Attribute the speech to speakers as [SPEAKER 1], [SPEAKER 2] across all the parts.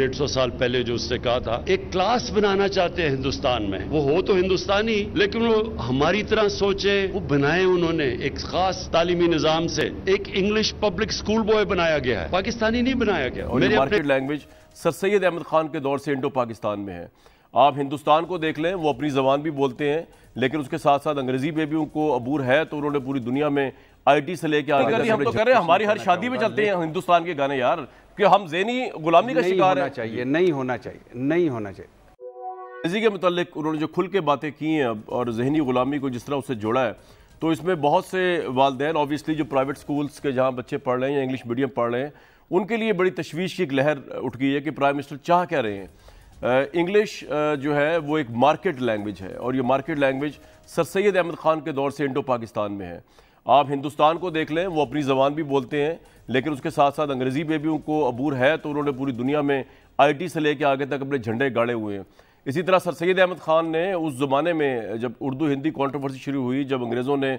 [SPEAKER 1] डेढ़ सौ साल पहले जो उससे कहा था एक क्लास बनाना चाहते हैं हिंदुस्तान में वो हो तो हिंदुस्तानी लेकिन वो हमारी तरह सोचे वो बनाए उन्होंने एक खास तालीमी निज़ाम से एक इंग्लिश पब्लिक स्कूल बॉय बनाया गया है पाकिस्तानी नहीं बनाया गया मेरे market language sir Syed Ahmad Khan के दौर से इंडो पाकिस्तान में है आप हिंदुस्तान को देख लें वो अपनी जबान भी बोलते हैं लेकिन उसके साथ साथ अंग्रेजी में भी उनको अबूर है तो उन्होंने पूरी दुनिया में आईटी से लेके आगे हम तो कर रहे हैं हमारी हर शादी में चलते हैं हिंदुस्तान के गाने यार कि हम जेनी गुलामी का शिकार होना चाहिए नहीं होना चाहिए नहीं होना चाहिए इसी के मतलब उन्होंने जो खुल के बातें की हैं अब और जहनी गुलामी को जिस तरह उससे जोड़ा है तो इसमें बहुत से वालदेन ऑब्वियसली जो प्राइवेट स्कूल्स के जहाँ बच्चे पढ़ रहे हैं या इंग्लिश मीडियम पढ़ रहे हैं उनके लिए बड़ी तशवीश की एक लहर उठ गई है कि प्राइम मिनिस्टर चाह क्या रहे हैं इंग्लिश जो है वो एक मार्केट लैंग्वेज है और ये market language sir Syed Ahmad Khan के दौर से इंडो पाकिस्तान में है आप हिंदुस्तान को देख लें वो अपनी ज़बान भी बोलते हैं लेकिन उसके साथ साथ अंग्रेज़ी पे भी उनको अबूर है तो उन्होंने पूरी दुनिया में आईटी से लेकर आगे तक अपने झंडे गाड़े हुए हैं इसी तरह सर सैद अहमद ख़ान ने उस ज़माने में जब उर्दू हिंदी कॉन्ट्रोवर्सी शुरू हुई जब अंग्रेज़ों ने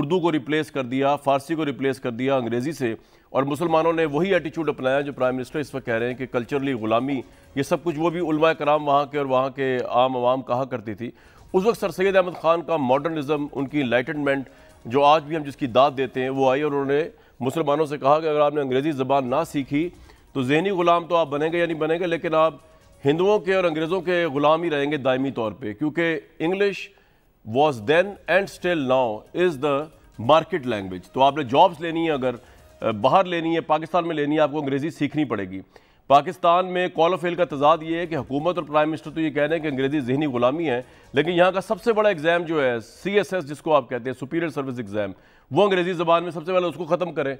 [SPEAKER 1] उर्दू को रिप्लेस कर दिया फ़ारसी को रिप्लेस कर दिया अंग्रेज़ी से और मुसलमानों ने वही एटीट्यूड अपनाया जो प्राइम मिनिस्टर इस वक्त कह रहे हैं कि कल्चरली ग़ुलामी ये सब कुछ वो भी उलमा कराम वहाँ के और वहाँ के आम आवाम कहा करती थी उस वक्त सर सैद अहमद ख़ान का मॉडर्निज़म उनकी इलाइटनमेंट जो आज भी हम जिसकी दाद देते हैं वो आई और उन्होंने मुसलमानों से कहा कि अगर आपने अंग्रेज़ी ज़बान ना सीखी तो जहनी ग़ुलाम तो आप बनेंगे या नहीं बनेंगे लेकिन आप हिंदुओं के और अंग्रेज़ों के ग़ुलाम ही रहेंगे दायमी तौर पर क्योंकि English was then and still now is the market language तो आपने जॉब्स लेनी है अगर बाहर लेनी है पाकिस्तान में लेनी है आपको अंग्रेज़ी सीखनी पड़ेगी पाकिस्तान में कॉल ऑफ का तजाद ये है कि हुकूमत और प्राइम मिनिस्टर तो ये कह रहे हैं कि अंग्रेज़ी जहनी गुलामी है लेकिन यहाँ का सबसे बड़ा एग्ज़ाम जो है सी एस एस जिसको आप कहते हैं सुपीरियर सर्विस एग्ज़ाम वो अंग्रेज़ी ज़बान में सबसे पहले उसको ख़त्म करें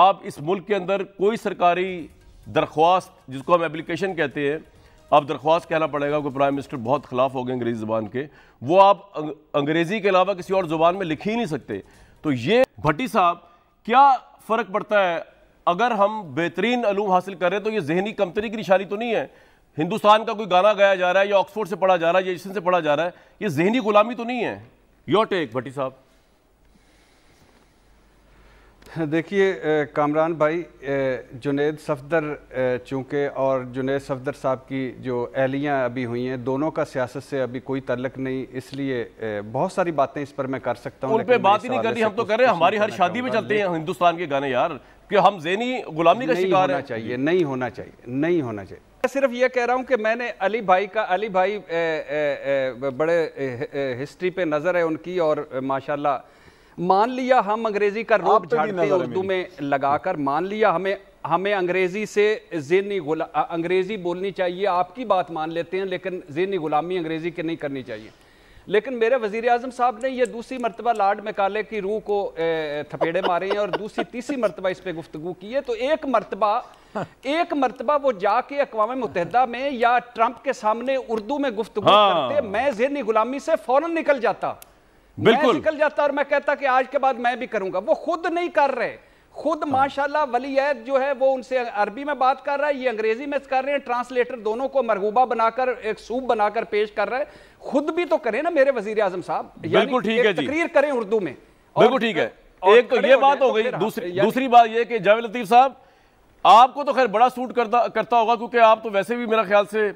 [SPEAKER 1] आप इस मुल्क के अंदर कोई सरकारी दरख्वास्त जिसको हम एप्लीकेशन कहते हैं आप दरख्वास्त कहना पड़ेगा कि प्राइम मिनिस्टर बहुत खिलाफ हो गए अंग्रेज़ी ज़बान के वो आप अंग्रेज़ी के अलावा किसी और ज़ुबान में लिख ही नहीं सकते तो ये भट्टी साहब क्या फ़र्क पड़ता है अगर हम बेहतरीन अलूम हासिल कर रहे हैं तो ये जहनी कमतरी की निशानी तो नहीं है हिंदुस्तान का कोई गाना गाया जा रहा है या ऑक्सफोर्ड से पढ़ा जा रहा है या एडिसन से पढ़ा जा रहा है ये जहनी गुलामी तो नहीं है योर टेक भट्टी साहब देखिए कामरान भाई जुनेद सफदर चूँकि और जुनेद सफदर साहब की जो अहलियाँ अभी हुई हैं दोनों का सियासत से अभी कोई तलक नहीं इसलिए बहुत सारी बातें इस पर मैं कर सकता हूँ उन पर बात ही नहीं करनी हम तो कर रहे हैं हमारी हर शादी में चलते हैं हिंदुस्तान के गाने यार कि हम जेनी गुलामी का शिकार होना चाहिए नहीं होना चाहिए नहीं होना चाहिए मैं सिर्फ ये कह रहा हूं कि मैंने अली भाई का अली भाई ए, ए, ए, बड़े हिस्ट्री पे नज़र है उनकी और माशाल्लाह मान लिया हम अंग्रेज़ी का रोप झाड़ते उर्दू में लगाकर मान लिया हमें हमें अंग्रेज़ी से जेनी गुला अंग्रेज़ी बोलनी चाहिए आपकी बात मान लेते हैं लेकिन जेनी गुलामी अंग्रेज़ी की नहीं करनी चाहिए लेकिन मेरे वजीर अजम साहब ने यह दूसरी मरतबा लाड मकाले की रूह को थपेड़े मारे हैं और दूसरी तीसरी मरतबा इस पर गुफ्तु की है तो एक मरतबा एक मरतबा वो जाके अकवा मुतहदा में या ट्रंप के सामने उर्दू में गुफ्तु हाँ। करते मैं जहनी गुलामी से फौरन निकल जाता बिल्कुल निकल जाता और मैं कहता कि आज के बाद मैं भी करूंगा वो खुद नहीं कर रहे खुद हाँ। माशाल्लाह वली जो है वो उनसे अरबी में बात कर रहा है ये अंग्रेजी में कर रहे हैं ट्रांसलेटर दोनों को मरगूबा बनाकर एक सूप बनाकर पेश कर रहा है खुद भी तो करें ना मेरे वजीर आजम साहब बिल्कुल ठीक है तकरीर करें उर्दू में बिल्कुल ठीक है एक तो ये बात हो तो गई दूसरी बात यह कि जावेद लतीफ साहब आपको तो खैर बड़ा सूट करता करता होगा क्योंकि आप तो वैसे भी मेरा ख्याल से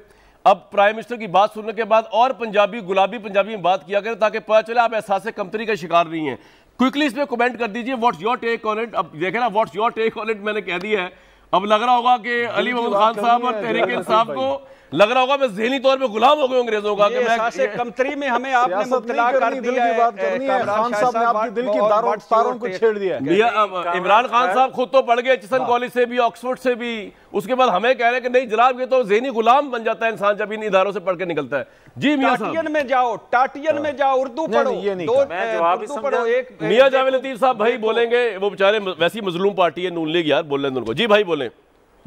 [SPEAKER 1] अब प्राइम मिनिस्टर की बात सुनने के बाद और पंजाबी गुलाबी पंजाबी में बात किया करें ताकि पता चले आप एहसास कमतरी का शिकार नहीं है क्विकली इसमें कमेंट कर दीजिए what's your take on it अब देखे ना what's your take on it मैंने कह दिया है अब लग रहा होगा कि अली मोहम्मद खान साहब और तहरीक साहब को लग रहा होगा मैं जहनी तौर पे गुलाम हो गया अंग्रेजों का कमतरी में हमें आपने कर दिया इमरान खान साहब खुद तो पढ़ गए चिसन हाँ। कॉलेज से भी ऑक्सफोर्ड से भी उसके बाद हमें कह रहे हैं कि नहीं जनाब ये तो जहनी गुलाम बन जाता है इंसान जब इन इधारों से पढ़ के निकलता है जी मियां में जाओ टाटियन में जाओ उर्दू पढ़ो एक मियां जावेद लतीफ साहब भाई बोलेंगे वो बेचारे वैसी मजलूम पार्टी है नून लीग यार बोल रहे हैं उनको जी भाई बोले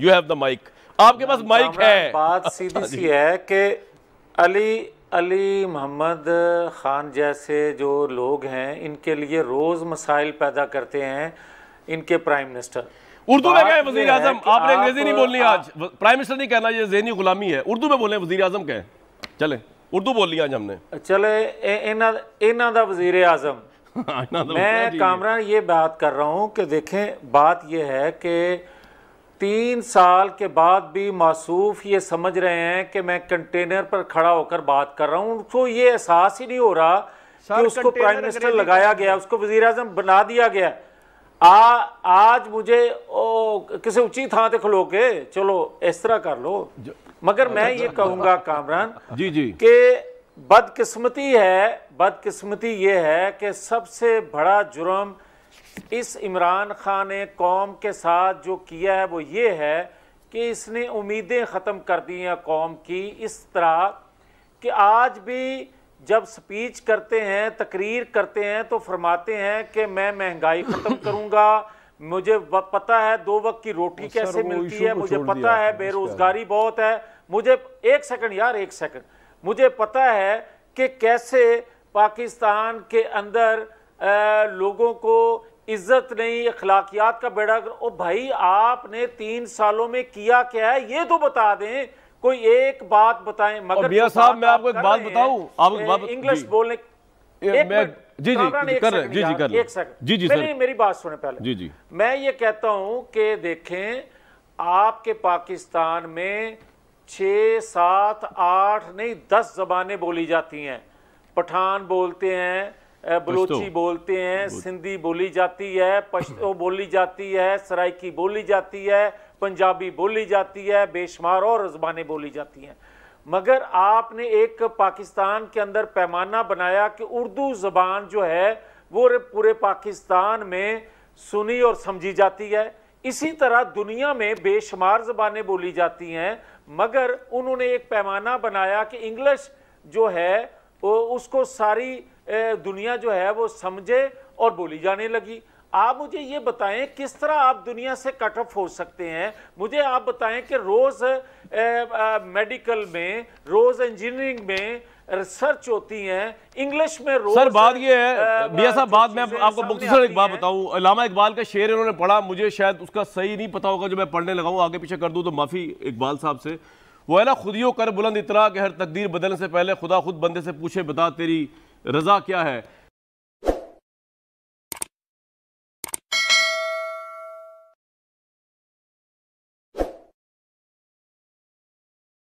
[SPEAKER 1] यू हैव द माइक आपके पास माइक है
[SPEAKER 2] बात सीधी हाँ सी है कि अली अली मोहम्मद ख़ान जैसे जो लोग हैं इनके लिए रोज़ मसाइल पैदा करते हैं इनके प्राइम मिनिस्टर उर्दू में क्या वजी आजम आपने अंग्रेजी नहीं बोलनी आज
[SPEAKER 1] प्राइम मिनिस्टर नहीं कहना ये जहनी गुलामी है उर्दू में बोले वजीर आजम कहें चले उर्दू बोली आज हमने
[SPEAKER 2] चले इन्हों का वजीर आजम मैं कामरान ये बात कर रहा हूँ कि देखें बात यह है कि तीन साल के बाद भी मासूफ ये समझ रहे हैं कि मैं कंटेनर पर खड़ा होकर बात कर रहा हूँ उनको तो ये एहसास ही नहीं हो रहा कि उसको प्राइम मिनिस्टर लगाया गया उसको वजीर अजम बना दिया गया आ आज मुझे ओ, किसी ऊंची था खुलो खलो के चलो इस तरह कर लो मगर मैं अच्छा। ये कहूंगा कामरान जी जी के बदकिस्मती है बदकिस्मती ये है कि सबसे बड़ा जुर्म इस इमरान खान ने कौम के साथ जो किया है वो ये है कि इसने उम्मीदें ख़त्म कर दी हैं कौम की इस तरह कि आज भी जब स्पीच करते हैं तकरीर करते हैं तो फरमाते हैं कि मैं महंगाई ख़त्म करूँगा मुझे पता है दो वक्त की रोटी कैसे मिलती है मुझे पता है बेरोज़गारी बहुत है मुझे एक सेकंड यार एक सेकंड मुझे पता है कि कैसे पाकिस्तान के अंदर लोगों को इज्जत नहीं अखलाकियात का बेड़ा ओ भाई आपने तीन सालों में किया क्या है ये तो बता दें कोई एक बात बताएं मगर मियां साहब मैं आपको एक बात बताऊं आप इंग्लिश बोलने एक जी जी कर रहे जी जी कर एक सेकंड जी जी सर मेरी बात सुने पहले जी जी मैं ये कहता हूं कि देखें आपके पाकिस्तान में छ सात आठ नहीं दस जबाने बोली जाती हैं पठान बोलते हैं बलोची बोलते हैं सिंधी बोली जाती है पश्तो बोली जाती है सराइकी बोली जाती है पंजाबी बोली जाती है बेशुमार और जबानें बोली जाती हैं मगर आपने एक पाकिस्तान के अंदर पैमाना बनाया कि उर्दू ज़बान जो है वो पूरे पाकिस्तान में सुनी और समझी जाती है इसी तरह दुनिया में बेशुमार ज़बानें बोली जाती हैं मगर उन्होंने एक पैमाना बनाया कि इंग्लिश जो है वो उसको सारी दुनिया जो है वो समझे और बोली जाने लगी आप मुझे ये बताएं किस तरह आप दुनिया से कट ऑफ हो सकते हैं मुझे आप बताएं कि रोज़ मेडिकल में रोज़ इंजीनियरिंग में रिसर्च होती है इंग्लिश में रोज सर बात ये है मियाँ
[SPEAKER 1] साहब बात मैं आपको मुख्तर एक बात बताऊँ लामा इकबाल का शेर इन्होंने पढ़ा मुझे शायद उसका सही नहीं पता होगा जो मैं पढ़ने लगा हूँ आगे पीछे कर दूँ तो माफ़ी इकबाल साहब से वो है ना खुदियों कर बुलंद इतरा के हर तकदीर बदलने से पहले खुदा खुद बंदे से पूछे बता तेरी रजा क्या है